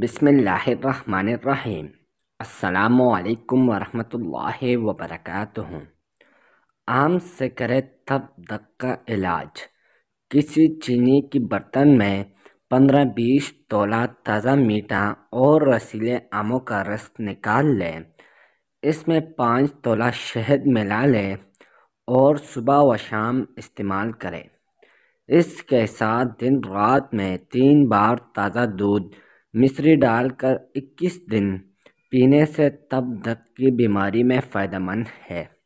बिसमीम् अल्लाम वरहमतुल्लाह वबरकatuh आम से करे तब तक का इलाज किसी चीनी की बर्तन में पंद्रह बीस तोला ताज़ा मीठा और रसीले आमों का रस निकाल लें इसमें पाँच तोला शहद मिला लें और सुबह व शाम इस्तेमाल करें इसके साथ दिन रात में तीन बार ताज़ा दूध मिश्री डालकर इक्कीस दिन पीने से तब तक की बीमारी में फायदेमंद है